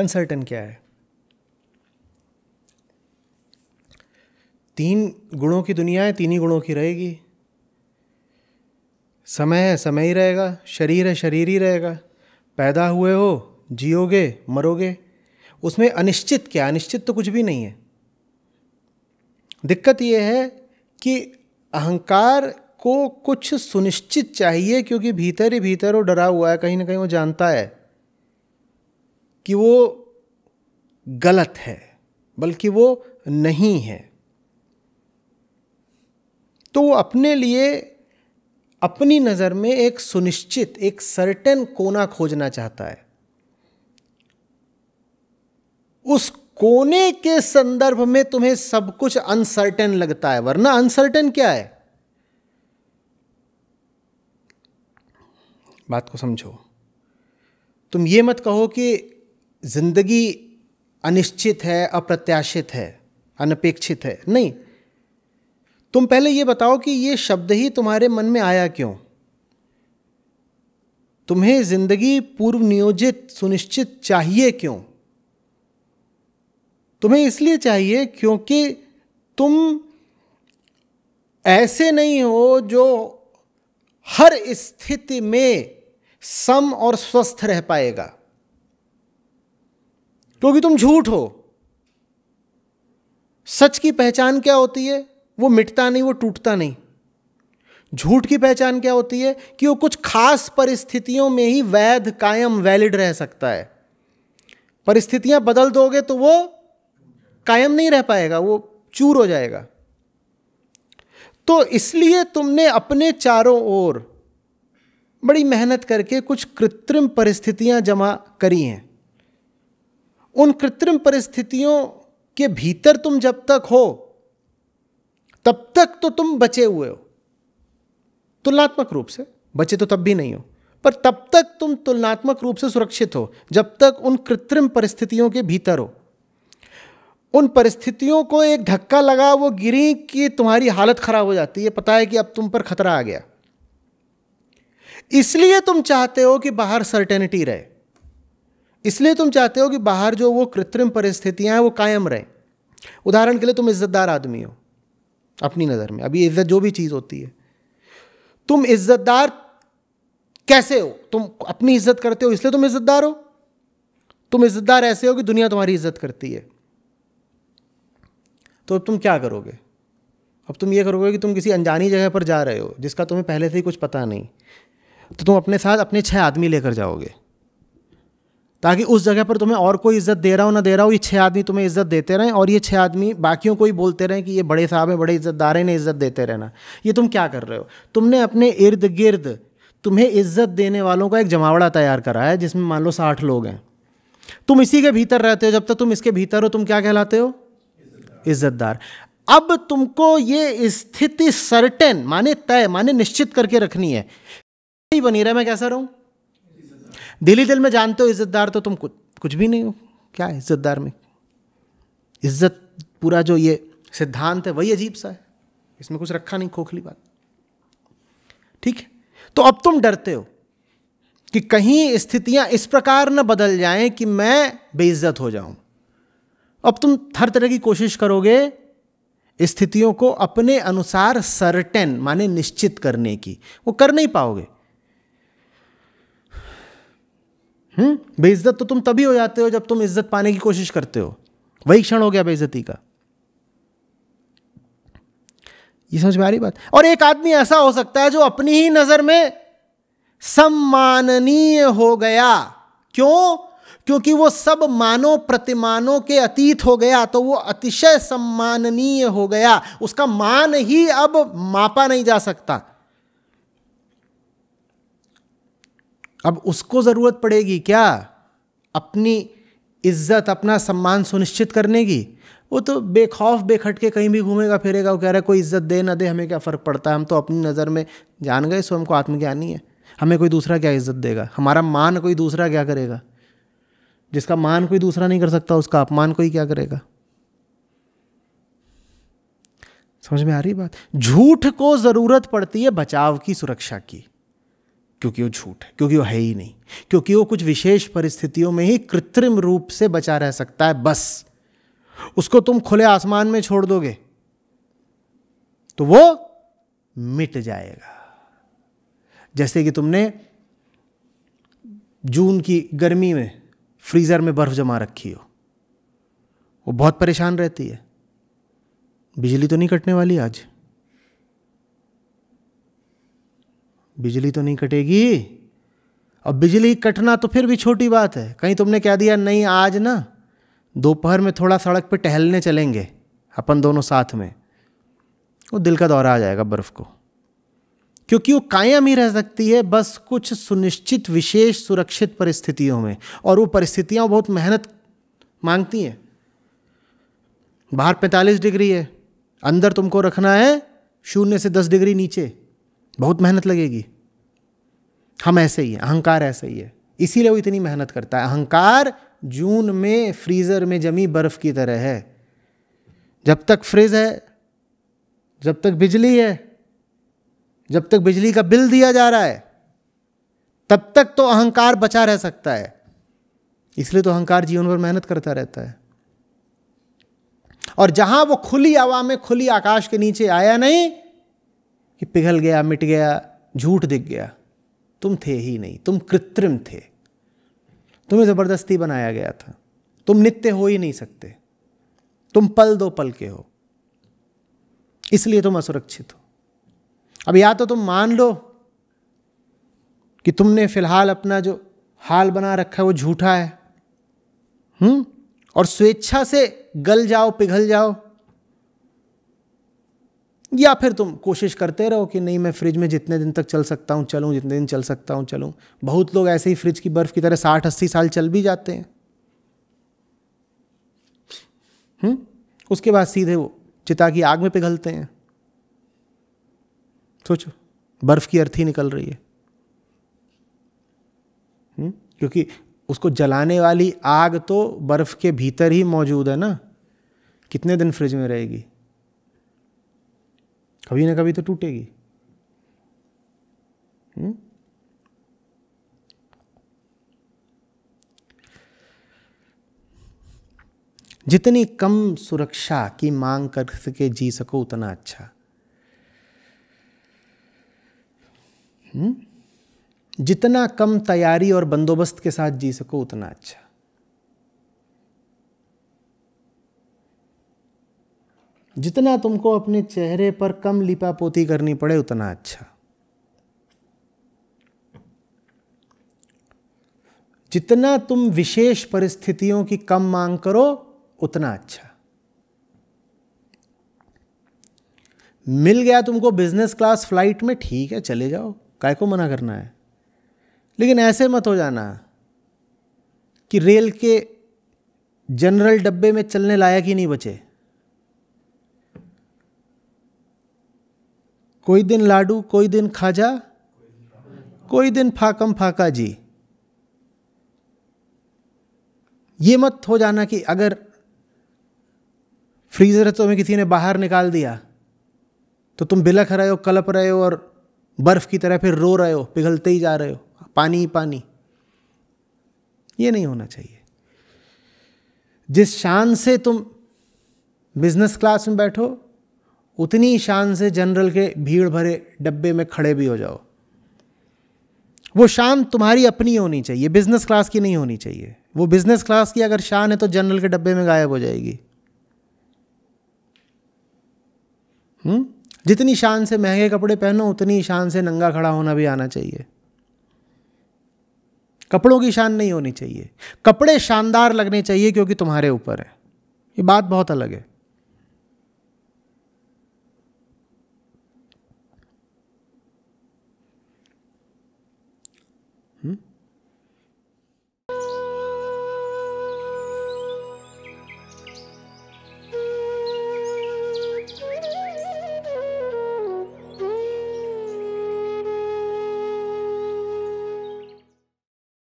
Uncertain क्या है तीन गुणों की दुनिया है तीन ही गुणों की रहेगी समय है समय ही रहेगा शरीर है शरीर ही रहेगा पैदा हुए हो जियोगे मरोगे उसमें अनिश्चित क्या अनिश्चित तो कुछ भी नहीं है दिक्कत यह है कि अहंकार उसको कुछ सुनिश्चित चाहिए क्योंकि भीतर ही भीतर वो डरा हुआ है कहीं ना कहीं वो जानता है कि वो गलत है बल्कि वो नहीं है तो वो अपने लिए अपनी नज़र में एक सुनिश्चित एक सर्टेन कोना खोजना चाहता है उस कोने के संदर्भ में तुम्हें सब कुछ अनसर्टेन लगता है वरना अनसर्टेन क्या है बात को समझो तुम ये मत कहो कि ज़िंदगी अनिश्चित है अप्रत्याशित है अनपेक्षित है नहीं तुम पहले ये बताओ कि ये शब्द ही तुम्हारे मन में आया क्यों तुम्हें ज़िंदगी पूर्व नियोजित सुनिश्चित चाहिए क्यों तुम्हें इसलिए चाहिए क्योंकि तुम ऐसे नहीं हो जो हर स्थिति में सम और स्वस्थ रह पाएगा क्योंकि तुम झूठ हो सच की पहचान क्या होती है वो मिटता नहीं वो टूटता नहीं झूठ की पहचान क्या होती है कि वो कुछ खास परिस्थितियों में ही वैध कायम वैलिड रह सकता है परिस्थितियां बदल दोगे तो वो कायम नहीं रह पाएगा वो चूर हो जाएगा तो इसलिए तुमने अपने चारों ओर बड़ी मेहनत करके कुछ कृत्रिम परिस्थितियां जमा करी हैं उन कृत्रिम परिस्थितियों के भीतर तुम जब तक हो तब तक तो तुम बचे हुए हो तुलनात्मक रूप से बचे तो तब भी नहीं हो पर तब तक तुम तुलनात्मक रूप से सुरक्षित हो जब तक उन कृत्रिम परिस्थितियों के भीतर हो उन परिस्थितियों को एक धक्का लगा वो गिरी कि तुम्हारी हालत खराब हो जाती है पता है कि अब तुम पर खतरा आ गया इसलिए तुम चाहते हो कि बाहर सर्टेनिटी रहे इसलिए तुम चाहते हो कि बाहर जो वो कृत्रिम परिस्थितियां हैं वो कायम रहे उदाहरण के लिए तुम इज्जतदार आदमी हो अपनी नज़र में अभी इज्जत जो भी चीज़ होती है तुम इज्जतदार कैसे हो तुम अपनी इज्जत करते हो इसलिए तुम इज्जतदार हो तुम इज्जतदार ऐसे हो कि दुनिया तुम्हारी इज्जत करती है तो अब तुम क्या करोगे अब तुम ये करोगे कि तुम किसी अनजानी जगह पर जा रहे हो जिसका तुम्हें पहले से ही कुछ पता नहीं तो तुम अपने साथ अपने छः आदमी लेकर जाओगे ताकि उस जगह पर तुम्हें और कोई इज्जत दे रहा हो ना दे रहा हो ये छः आदमी तुम्हें इज्जत देते रहें और ये छः आदमी बाकियों को ही बोलते रहें कि ये बड़े साहब हैं बड़े इज्जतदार हैं इन्हें इज्जत देते रहना ये तुम क्या कर रहे हो तुमने अपने इर्द गिर्द तुम्हें इज्जत देने वालों का एक जमावड़ा तैयार करा है जिसमें मान लो साठ लोग हैं तुम इसी के भीतर रहते हो जब तक तुम इसके भीतर हो तुम क्या कहलाते हो इज्जतदार अब तुमको ये स्थिति सर्टेन माने तय माने निश्चित करके रखनी है ही बनी रहे मैं कैसा रहूं दिली दिल में जानते हो इज्जतदार तो तुम कुछ कुछ भी नहीं हो क्या इज्जतदार में इज्जत पूरा जो ये सिद्धांत है वही अजीब सा है इसमें कुछ रखा नहीं खोखली बात ठीक है तो अब तुम डरते हो कि कहीं स्थितियां इस प्रकार न बदल जाएं कि मैं बेइज्जत हो जाऊं अब तुम हर तरह की कोशिश करोगे स्थितियों को अपने अनुसार सर्टेन माने निश्चित करने की वो कर नहीं पाओगे हम्म? बेइज्जत तो तुम तभी हो जाते हो जब तुम इज्जत पाने की कोशिश करते हो वही क्षण हो गया बेइज्जती का ये समझ में आ रही बात और एक आदमी ऐसा हो सकता है जो अपनी ही नजर में सम्माननीय हो गया क्यों क्योंकि वो सब मानो प्रतिमानों के अतीत हो गया तो वो अतिशय सम्माननीय हो गया उसका मान ही अब मापा नहीं जा सकता अब उसको ज़रूरत पड़ेगी क्या अपनी इज्जत अपना सम्मान सुनिश्चित करने की वो तो बेखौफ बेखटके कहीं भी घूमेगा फिरेगा वो कह रहा है कोई इज्जत दे ना दे हमें क्या फ़र्क पड़ता है हम तो अपनी नज़र में जान गए सो हमको आत्मज्ञानी है हमें कोई दूसरा क्या इज्जत देगा हमारा मान कोई दूसरा क्या करेगा जिसका मान कोई दूसरा नहीं कर सकता उसका अपमान कोई क्या करेगा समझ में आ रही बात झूठ को ज़रूरत पड़ती है बचाव की सुरक्षा की क्योंकि वो झूठ है क्योंकि वो है ही नहीं क्योंकि वो कुछ विशेष परिस्थितियों में ही कृत्रिम रूप से बचा रह सकता है बस उसको तुम खुले आसमान में छोड़ दोगे तो वो मिट जाएगा जैसे कि तुमने जून की गर्मी में फ्रीज़र में बर्फ़ जमा रखी हो वो बहुत परेशान रहती है बिजली तो नहीं कटने वाली आज बिजली तो नहीं कटेगी और बिजली कटना तो फिर भी छोटी बात है कहीं तुमने कह दिया नहीं आज ना दोपहर में थोड़ा सड़क पे टहलने चलेंगे अपन दोनों साथ में वो दिल का दौरा आ जाएगा बर्फ़ को क्योंकि वो कायम ही रह सकती है बस कुछ सुनिश्चित विशेष सुरक्षित परिस्थितियों में और वो परिस्थितियाँ बहुत मेहनत मांगती हैं बाहर पैंतालीस डिग्री है अंदर तुमको रखना है शून्य से दस डिग्री नीचे बहुत मेहनत लगेगी हम ऐसे ही हैं अहंकार ऐसे ही है इसीलिए वो इतनी मेहनत करता है अहंकार जून में फ्रीज़र में जमी बर्फ़ की तरह है जब तक फ्रिज है जब तक बिजली है जब तक बिजली का बिल दिया जा रहा है तब तक तो अहंकार बचा रह सकता है इसलिए तो अहंकार जीवन भर मेहनत करता रहता है और जहां वो खुली हवा में खुली आकाश के नीचे आया नहीं कि पिघल गया मिट गया झूठ दिख गया तुम थे ही नहीं तुम कृत्रिम थे तुम्हें ज़बरदस्ती बनाया गया था तुम नित्य हो ही नहीं सकते तुम पल दो पल के हो इसलिए तुम असुरक्षित हो अब या तो तुम मान लो कि तुमने फिलहाल अपना जो हाल बना रखा है वो झूठा है हम्म और स्वेच्छा से गल जाओ पिघल जाओ या फिर तुम कोशिश करते रहो कि नहीं मैं फ्रिज में जितने दिन तक चल सकता हूँ चलूँ जितने दिन चल सकता हूँ चलूँ बहुत लोग ऐसे ही फ्रिज की बर्फ़ की तरह साठ अस्सी साल चल भी जाते हैं हुँ? हम्म? उसके बाद सीधे वो चिता की आग में पिघलते हैं सोचो बर्फ़ की अर्थी निकल रही है हुँ? हम्म? क्योंकि उसको जलाने वाली आग तो बर्फ़ के भीतर ही मौजूद है ना कितने दिन फ्रिज में रहेगी कभी ना कभी तो टूटेगी हम्म? जितनी कम सुरक्षा की मांग कर सके जी सको उतना अच्छा हुँ? हम्म? जितना कम तैयारी और बंदोबस्त के साथ जी सको उतना अच्छा जितना तुमको अपने चेहरे पर कम लिपापोती करनी पड़े उतना अच्छा जितना तुम विशेष परिस्थितियों की कम मांग करो उतना अच्छा मिल गया तुमको बिजनेस क्लास फ्लाइट में ठीक है चले जाओ काय को मना करना है लेकिन ऐसे मत हो जाना कि रेल के जनरल डब्बे में चलने लायक ही नहीं बचे कोई दिन लाडू कोई दिन खाजा कोई दिन फाकम फाका जी ये मत हो जाना कि अगर फ्रीजर तो तुम्हें किसी ने बाहर निकाल दिया तो तुम बिलख रहे हो कलप रहे हो और बर्फ़ की तरह फिर रो रहे हो पिघलते ही जा रहे हो पानी ही पानी ये नहीं होना चाहिए जिस शान से तुम बिजनेस क्लास में बैठो उतनी शान से जनरल के भीड़ भरे डब्बे में खड़े भी हो जाओ वो शान तुम्हारी अपनी होनी चाहिए बिजनेस क्लास की नहीं होनी चाहिए वो बिजनेस क्लास की अगर शान है तो जनरल के डब्बे में गायब हो जाएगी हुँ? हम्म? जितनी शान से महंगे कपड़े पहनो उतनी शान से नंगा खड़ा होना भी आना चाहिए कपड़ों की शान नहीं होनी चाहिए कपड़े शानदार लगने चाहिए क्योंकि तुम्हारे ऊपर है ये बात बहुत अलग है Hmm?